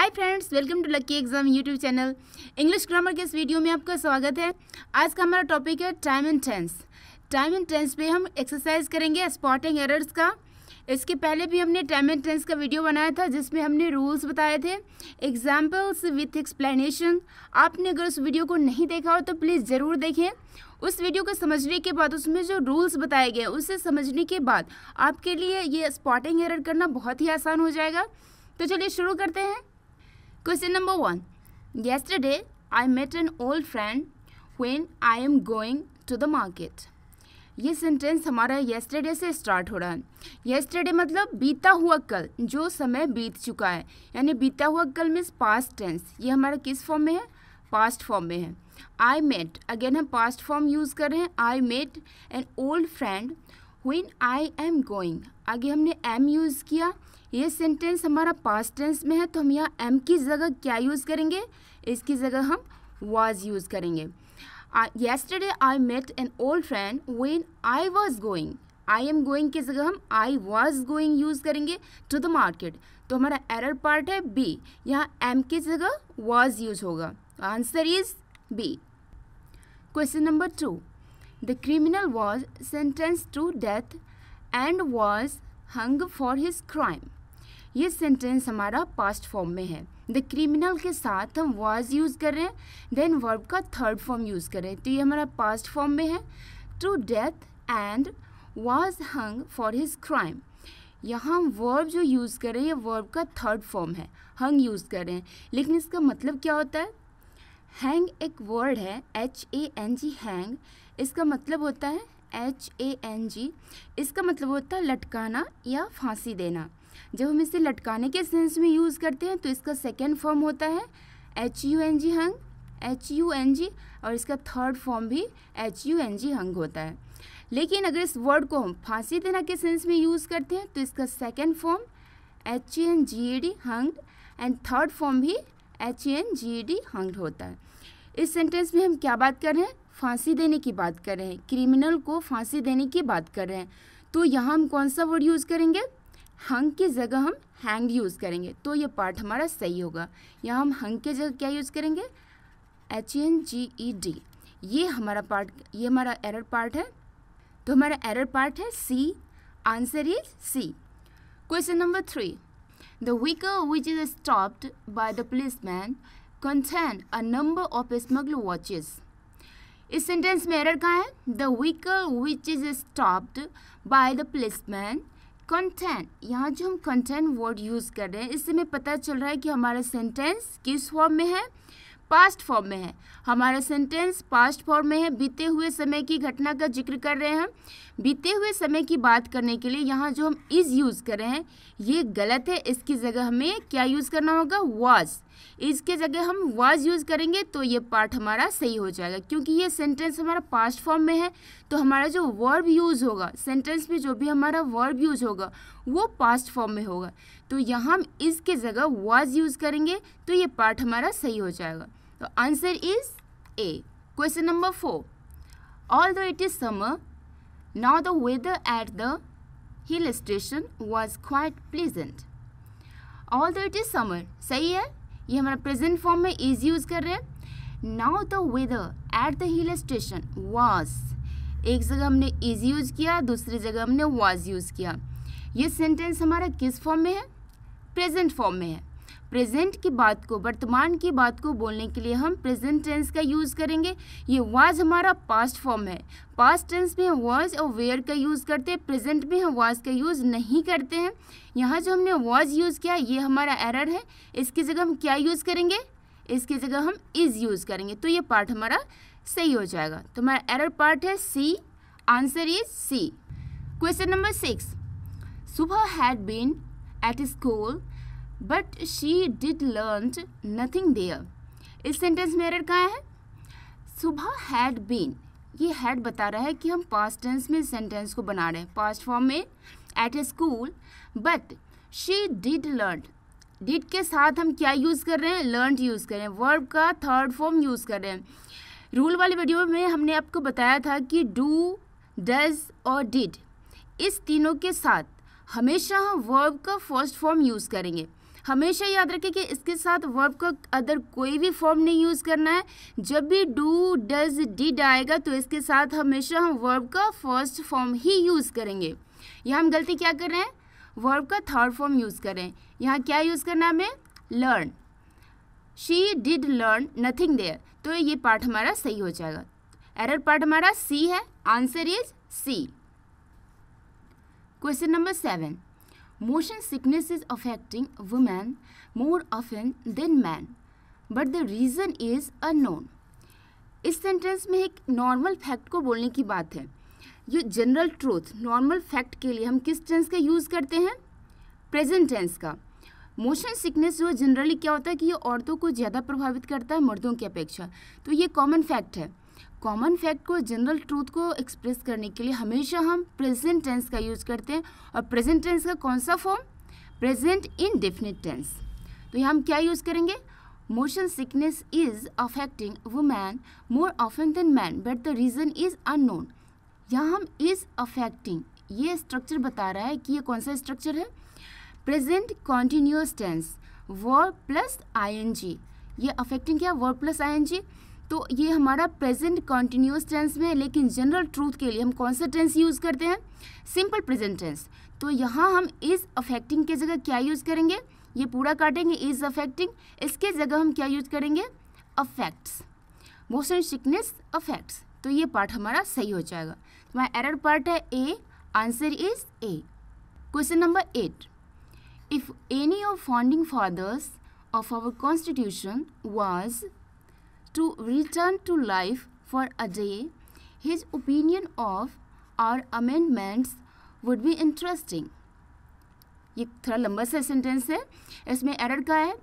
Hi friends welcome to Lucky Exam YouTube channel English grammar के इस video में आपका स्वागत है आज का हमारा टॉपिक है time and tense time and tense पे हम एक्सरसाइज करेंगे स्पॉटिंग एरर्स का इसके पहले भी हमने टाइम एंड टेंस का वीडियो बनाया था जिसमें हमने रूल्स बताए थे एग्जाम्पल्स विथ एक्सप्लेनेशन आपने अगर उस वीडियो को नहीं देखा हो तो प्लीज़ ज़रूर देखें उस वीडियो को समझने के बाद उसमें जो रूल्स बताए गए उसे समझने के बाद आपके लिए ये स्पॉटिंग एरर करना बहुत ही आसान हो जाएगा तो चलिए शुरू करते हैं Question number one. Yesterday, I met an old friend when I am going to the market. ये सेंटेंस हमारा येस्टरडे से स्टार्ट हो रहा है येस्टरडे मतलब बीता हुआ कल जो समय बीत चुका है यानी बीता हुआ कल मीन्स पास्ट टेंस ये हमारा किस फॉर्म में है पास्ट फॉर्म में है आई मेट अगेन हम पास्ट फॉर्म यूज़ कर रहे हैं I met an old friend when I am going आगे हमने एम यूज़ किया ये सेंटेंस हमारा पास्ट टेंस में है तो हम यहाँ एम की जगह क्या यूज़ करेंगे इसकी जगह हम वाज यूज़ करेंगे yesterday I met an old friend when I was going I am going की जगह हम आई वॉज गोइंग यूज़ करेंगे टू द मार्केट तो हमारा एरर पार्ट है बी यहाँ एम की जगह वाज़ यूज होगा answer is B question number two The criminal was sentenced to death and was hung for his crime. ये sentence हमारा पास्ट फॉर्म में है द क्रिमिनल के साथ हम वॉज यूज़ कर रहे हैं देन वर्ब का थर्ड फॉर्म यूज़ कर रहे हैं तो ये हमारा पास्ट फॉर्म में है to death and was hung for his crime यहाँ वर्ब जो यूज़ कर रहे हैं ये वर्ब का थर्ड फॉर्म है हंग यूज़ कर रहे हैं लेकिन इसका मतलब क्या होता है हैंग एक वर्ड है H A N G hang इसका मतलब होता है एच ए एन जी इसका मतलब होता है लटकाना या फांसी देना जब हम इसे लटकाने के सेंस में यूज़ करते हैं तो इसका सेकेंड फॉर्म होता है H U N G hung H U N G और इसका थर्ड फॉर्म भी H U N G hung होता है लेकिन अगर इस वर्ड को हम फांसी देना के सेंस में यूज़ करते हैं तो इसका second form H N G D hung and third form भी H N G D hung होता है इस सेंटेंस में हम क्या बात कर रहे हैं फांसी देने की बात कर रहे हैं क्रिमिनल को फांसी देने की बात कर रहे हैं तो यहाँ हम कौन सा वर्ड यूज़ करेंगे हंग की जगह हम हैंग यूज़ करेंगे तो ये पार्ट हमारा सही होगा यहाँ हम हंग की जगह क्या यूज़ करेंगे H N G E D ये हमारा पार्ट ये हमारा एरर पार्ट है तो हमारा एरर पार्ट है C answer is C question number three The vehicle, which is stopped by the policeman, contained a number of smuggler watches. इस sentence में एरर कहाँ है the vehicle which is stopped by the policeman content यहाँ जो हम content word use कर रहे हैं इससे हमें पता चल रहा है कि हमारा सेंटेंस किस फॉर्म में है पास्ट फॉर्म में है हमारा सेंटेंस पास्ट फॉर्म में है बीते हुए समय की घटना का जिक्र कर रहे हैं बीते हुए समय की बात करने के लिए यहाँ जो हम इज़ यूज़ कर रहे हैं ये गलत है इसकी जगह हमें क्या यूज़ करना होगा वाज इसके जगह हम वाज यूज़ करेंगे तो ये पार्ट हमारा सही हो जाएगा क्योंकि ये सेंटेंस हमारा पास्ट फॉर्म में है तो हमारा जो वर्ब यूज़ होगा सेंटेंस में जो भी हमारा वर्ब यूज़ होगा वो पास्ट फॉर्म में होगा तो यहाँ हम इसके जगह वाज यूज़ करेंगे तो ये पार्ट हमारा सही हो जाएगा तो answer is A question number four although it is summer Now the weather at the hill station was quite pleasant. Although it is summer सही है ये हमारा प्रेजेंट फॉर्म में is यूज़ कर रहे हैं Now the weather at the hill station was एक जगह हमने is यूज़ किया दूसरी जगह हमने was यूज़ किया ये सेंटेंस हमारा किस फॉर्म में है प्रेजेंट फॉर्म में है प्रेजेंट की बात को वर्तमान की बात को बोलने के लिए हम प्रेजेंट टेंस का यूज़ करेंगे ये वाज हमारा पास्ट फॉर्म है पास्ट टेंस में हम वाज और वेयर का यूज़ करते हैं प्रेजेंट में हम वाज का यूज़ नहीं करते हैं यहाँ जो हमने वाज यूज़ किया ये हमारा एरर है इसकी जगह हम क्या यूज़ करेंगे इसकी जगह हम इज़ यूज़ करेंगे तो ये पार्ट हमारा सही हो जाएगा तो हमारा एरर पार्ट है C answer is C question number six Subha had been at school but she did learn nothing there इस सेंटेंस में एरर कहाँ है सुबह हैड बीन ये हैड बता रहा है कि हम पास्ट टेंस में सेंटेंस को बना रहे हैं पास्ट फॉर्म में at a school but she did learn did के साथ हम क्या यूज़ कर रहे हैं लर्न यूज़ कर रहे हैं वर्ब का थर्ड फॉर्म यूज़ कर रहे हैं रूल वाली वीडियो में हमने आपको बताया था कि डू डज और डिड इस तीनों के साथ हमेशा हम वर्ब का फर्स्ट फॉर्म यूज़ करेंगे हमेशा याद रखें कि इसके साथ वर्ब का अदर कोई भी फॉर्म नहीं यूज़ करना है जब भी डू डज डिड आएगा तो इसके साथ हमेशा हम वर्ब का फर्स्ट फॉर्म ही यूज़ करेंगे यहाँ हम गलती क्या कर रहे हैं वर्ब का थर्ड फॉर्म यूज़ करें यहाँ क्या यूज़ करना हमें learn she did learn nothing there तो ये पार्ट हमारा सही हो जाएगा एरर पार्ट हमारा सी है answer is C question number seven motion sickness is affecting women more often than men but the reason is unknown इस सेंटेंस में एक नॉर्मल फैक्ट को बोलने की बात है ये जनरल ट्रूथ नॉर्मल फैक्ट के लिए हम किस टेंस का यूज़ करते हैं प्रेजेंट टेंस का मोशन सिकनेस जो जनरली क्या होता है कि ये औरतों को ज़्यादा प्रभावित करता है मर्दों की अपेक्षा तो ये कॉमन फैक्ट है कॉमन फैक्ट को जनरल ट्रूथ को एक्सप्रेस करने के लिए हमेशा हम प्रेजेंट टेंस का यूज करते हैं और प्रेजेंट टेंस का कौन सा form present indefinite tense तो यहाँ हम क्या यूज़ करेंगे motion sickness is affecting woman more often than man but the reason is known यहाँ हम इज अफेक्टिंग ये स्ट्रक्चर बता रहा है कि ये कौन सा स्ट्रक्चर है present continuous tense word plus G ये अफेक्टिंग क्या वर्ड प्लस जी तो ये हमारा प्रेजेंट कॉन्टीन्यूस टेंस में है लेकिन जनरल ट्रूथ के लिए हम कौन सा टेंस यूज़ करते हैं सिंपल प्रेजेंट टेंस तो यहाँ हम इज़ अफेक्टिंग के जगह क्या यूज़ करेंगे ये पूरा काटेंगे इज़ अफेक्टिंग इसके जगह हम क्या यूज़ करेंगे अफेक्ट्स मोशन सिकनेस अफेक्ट्स तो ये पार्ट हमारा सही हो जाएगा हमारा एरर पार्ट है A answer is A question number eight if any of founding fathers of our constitution was to return to life for a day, his opinion of our amendments would be interesting. ये थोड़ा लंबा सा sentence है इसमें error का है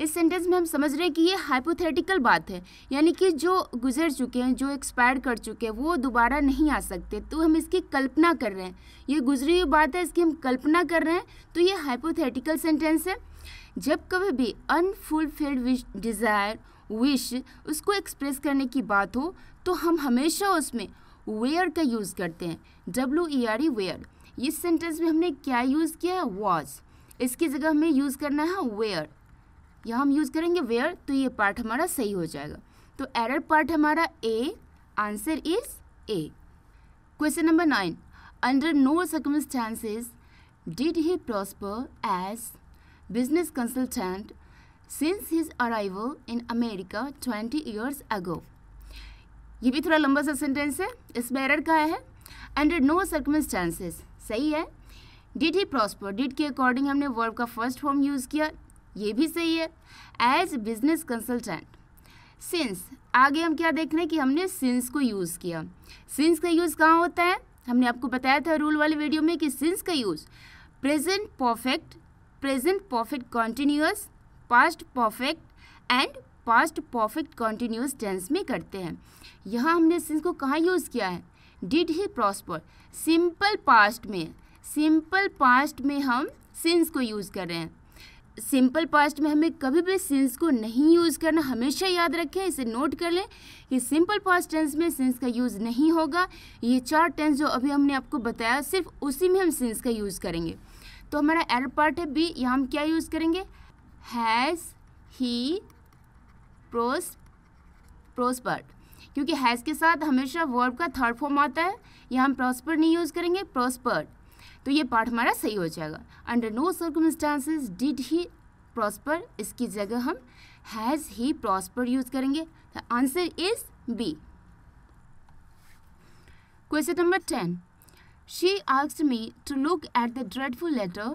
इस sentence में हम समझ रहे हैं कि ये हाइपोथेटिकल बात है यानी कि जो गुजर चुके हैं जो एक्सपायर कर चुके हैं वो दोबारा नहीं आ सकते तो हम इसकी कल्पना कर रहे हैं ये गुजरी हुई बात है इसकी हम कल्पना कर रहे हैं तो ये हाइपोथेटिकल सेंटेंस है जब कभी भी अनफुलफिल्ड डिज़ायर विश उसको एक्सप्रेस करने की बात हो तो हम हमेशा उसमें वेयर का यूज़ करते हैं W E R E were इस सेंटेंस में हमने क्या यूज़ किया है वॉज इसकी जगह हमें यूज़ करना है वेयर या हम यूज़ करेंगे वेयर तो ये पार्ट हमारा सही हो जाएगा तो एरर पार्ट हमारा A answer is A question number nine under no circumstances did he prosper as business consultant since his arrival in America 20 years ago. ये भी थोड़ा लंबा सा सेंटेंस है इसमें एरर का है अंडर नो सर्कमस्टांसेस सही है डिड ही प्रॉस्पर डिड के अकॉर्डिंग हमने वर्ब का फर्स्ट फॉर्म यूज़ किया ये भी सही है एज बिजनेस कंसल्टेंट सिंस आगे हम क्या देख रहे हैं कि हमने सिंस को यूज़ किया सिंस का यूज़ कहाँ होता है हमने आपको बताया था रूल वाले वीडियो में कि सिंस का use present perfect present perfect continuous past perfect and past perfect continuous tense में करते हैं यहाँ हमने सिंस को कहाँ यूज़ किया है did he prosper simple past में सिंपल पास्ट में हम सिंस को यूज़ कर रहे हैं सिंपल पास्ट में हमें कभी भी सिंस को नहीं यूज़ करना हमेशा याद रखें इसे नोट कर लें कि सिंपल पास्ट टेंस में सिंस का यूज़ नहीं होगा ये चार टेंस जो अभी हमने आपको बताया सिर्फ उसी में हम सिंस का यूज़ करेंगे तो हमारा एर पार्ट है बी यहाँ हम क्या यूज़ करेंगे हैज़ ही प्रोस प्रोस्पर्ड क्योंकि हैज़ के साथ हमेशा वर्ब का थर्ड फॉर्म आता है या हम प्रॉस्पर नहीं यूज़ करेंगे प्रॉस्पर्ड तो ये पार्ट हमारा सही हो जाएगा under no circumstances did he prosper इसकी जगह हम हैज़ ही प्रॉस्पर यूज़ करेंगे the answer is B question number ten she asked me to look at the dreadful letter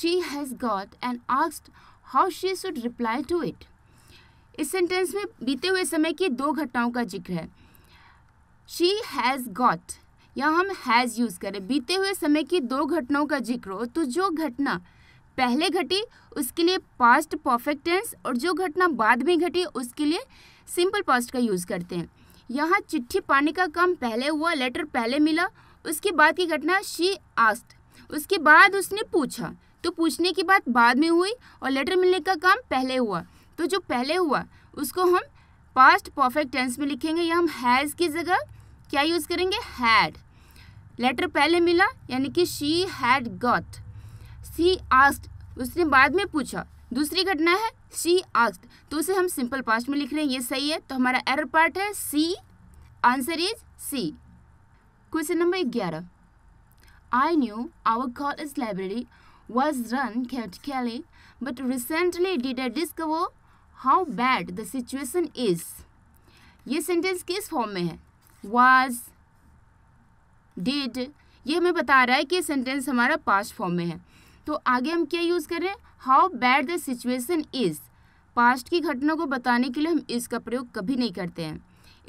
she has got and asked how she should reply to it इस sentence में बीते हुए समय की दो घटनाओं का जिक्र है शी हैज़ गॉट या हम हैज़ यूज़ करें बीते हुए समय की दो घटनाओं का जिक्र हो तो जो घटना पहले घटी उसके लिए पास्ट परफेक्ट टेंस और जो घटना बाद में घटी उसके लिए सिंपल पास्ट का यूज़ करते हैं यहाँ चिट्ठी पाने का काम पहले हुआ लेटर पहले मिला उसके बाद की घटना शी आस्ट उसके बाद उसने पूछा तो पूछने की बात बाद में हुई और लेटर मिलने का काम पहले हुआ तो जो पहले हुआ उसको हम पास्ट परफेक्ट टेंस में लिखेंगे या हम हैज़ की जगह क्या यूज़ करेंगे हैड लेटर पहले मिला यानी कि she had got C asked उसने बाद में पूछा दूसरी घटना है शी आस्ट तो उसे हम सिंपल पास्ट में लिख रहे हैं ये सही है तो हमारा एरर पार्ट है C answer is C question number ग्यारह I knew our college library was run chaotically, but recently did I discover how bad the situation is. ये सेंटेंस किस फॉर्म में है was, did ये हमें बता रहा है कि सेंटेंस हमारा पास्ट फॉर्म में है तो आगे हम क्या यूज़ कर रहे हैं how bad the situation is past की घटना को बताने के लिए हम इसका प्रयोग कभी नहीं करते हैं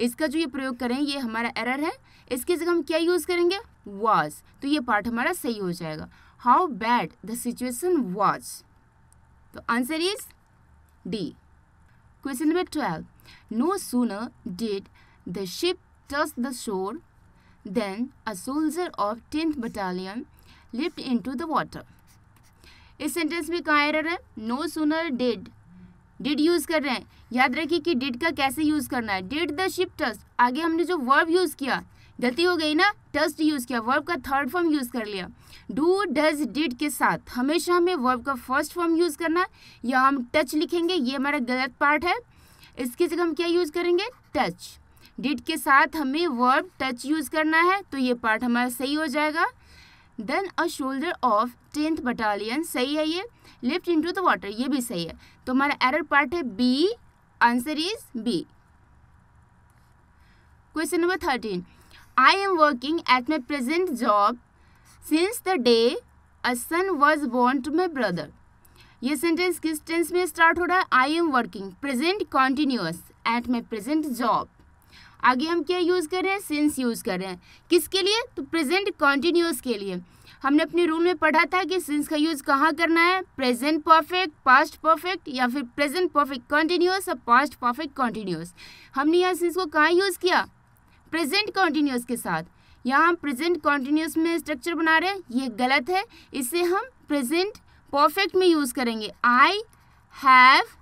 इसका जो ये प्रयोग करें ये हमारा एरर है इसकी जगह हम क्या यूज़ करेंगे वाज तो ये पार्ट हमारा सही हो जाएगा how bad the situation was तो answer is D question number twelve no sooner did the ship touch the shore than a soldier of tenth battalion leapt into the water इस sentence में कहाँ error है no sooner did did use कर रहे हैं याद रखिए कि डिड का कैसे यूज़ करना है डिड द शिप टच आगे हमने जो वर्ब यूज़ किया गलती हो गई ना डस्ट यूज़ किया वर्ब का थर्ड फॉर्म यूज़ कर लिया डू डज डिड के साथ हमेशा हमें वर्ब का फर्स्ट फॉर्म यूज़ करना या हम टच लिखेंगे ये हमारा गलत पार्ट है इसकी जगह हम क्या यूज़ करेंगे टच डिड के साथ हमें वर्ब टच यूज़ करना है तो ये पार्ट हमारा सही हो जाएगा than a soldier of tenth battalion सही है ये लिफ्ट टू द वाटर ये भी सही है तो हमारा एरर पार्ट है B answer is B question number thirteen I am working at my present job since the day a son was born to my brother. ये सेंटेंस किस tense में स्टार्ट हो रहा है I am working present continuous at my present job आगे हम क्या use कर रहे हैं सिंस यूज़ कर रहे हैं किसके लिए तो प्रेजेंट कॉन्टिन्यूस के लिए हमने अपने रूल में पढ़ा था कि सिंस का यूज़ कहाँ करना है प्रेजेंट परफेक्ट पास्ट परफेक्ट या फिर प्रेजेंट परफेक्ट कॉन्टीन्यूस और पास्ट परफेक्ट कॉन्टीन्यूस हमने यहाँ सिंस को कहाँ यूज़ किया प्रेजेंट कॉन्टीन्यूस के साथ यहाँ हम प्रेजेंट कॉन्टीन्यूस में स्ट्रक्चर बना रहे हैं ये गलत है इसे हम प्रेजेंट परफेक्ट में यूज़ करेंगे I have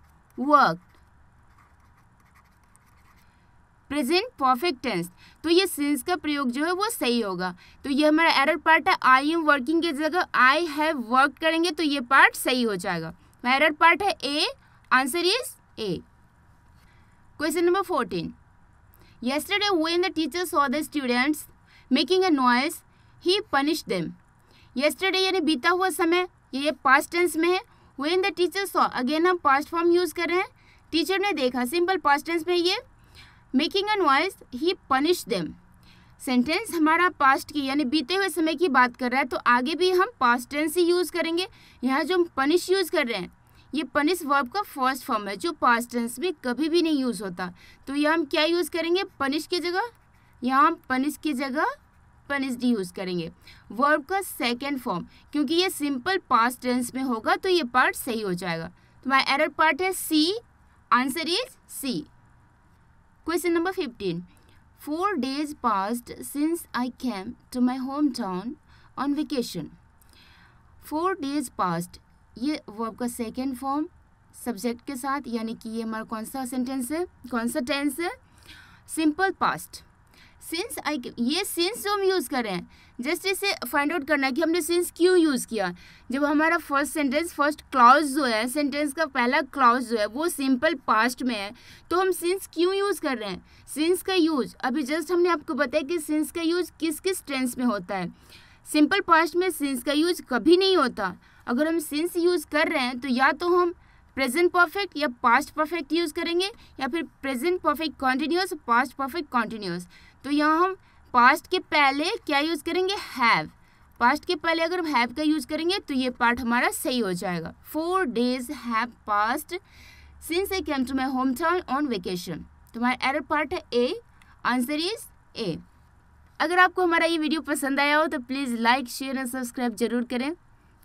work present perfect tense तो ये सेंस का प्रयोग जो है वो सही होगा तो ये हमारा एरर पार्ट है आई एम वर्किंग की जगह आई हैव वर्क करेंगे तो ये पार्ट सही हो जाएगा एरर पार्ट है A answer is A question number fourteen Yesterday, when the teacher saw the students making a noise, he punished them. Yesterday yani bita hua samay ye ye past tense mein hai when the teacher saw again hum past form use kar rahe hain teacher ne dekha simple past tense mein ye making a noise he punished them sentence हमारा past की यानी बीते हुए समय की बात कर रहा है तो आगे भी हम पास्ट टेंस ही यूज़ करेंगे यहाँ जो हम पनिश यूज़ कर रहे हैं ये पनिश वर्ब का फर्स्ट फॉर्म है जो पास्ट टेंस में कभी भी नहीं यूज़ होता तो यह हम क्या यूज़ करेंगे पनिश की जगह यहाँ हम पनिश की जगह पनिश डी यूज़ करेंगे वर्ब का सेकेंड फॉर्म क्योंकि ये सिंपल पास्ट टेंस में होगा तो ये पार्ट सही हो जाएगा तो माई एरर पार्ट है C answer is C question number fifteen four days past since I came to my home town on vacation four days past ये वर्ब का सेकेंड फॉर्म सब्जेक्ट के साथ यानी कि ये हमारा कौन सा सेंटेंस है कौन सा टेंस है सिंपल पास्ट सिंस आई ये सिंस जो हम यूज़ कर रहे हैं जस्ट इसे फाइंड आउट करना है कि हमने सिंस क्यों यूज़ किया जब हमारा फर्स्ट सेंटेंस फर्स्ट क्लाउज जो है सेंटेंस का पहला क्लाउज जो है वो सिंपल पास्ट में है तो हम सिंस क्यों यूज़ कर रहे हैं सिंस का यूज़ अभी जस्ट हमने आपको बताया कि सिंस का यूज़ किस किस टेंस में होता है सिंपल पास्ट में सिंस का यूज़ कभी नहीं होता अगर हम सिंस यूज़ कर रहे हैं तो या तो हम प्रेजेंट परफेक्ट या पास्ट परफेक्ट यूज़ करेंगे या फिर present perfect continuous past perfect continuous तो यहाँ हम पास्ट के पहले क्या यूज़ करेंगे हैव पास्ट के पहले अगर हम हैव का यूज़ करेंगे तो ये पार्ट हमारा सही हो जाएगा four days have past since I came to my home town on vacation तो हमारा एरर पार्ट है ए आंसर इज ए अगर आपको हमारा ये वीडियो पसंद आया हो तो please like share and subscribe जरूर करें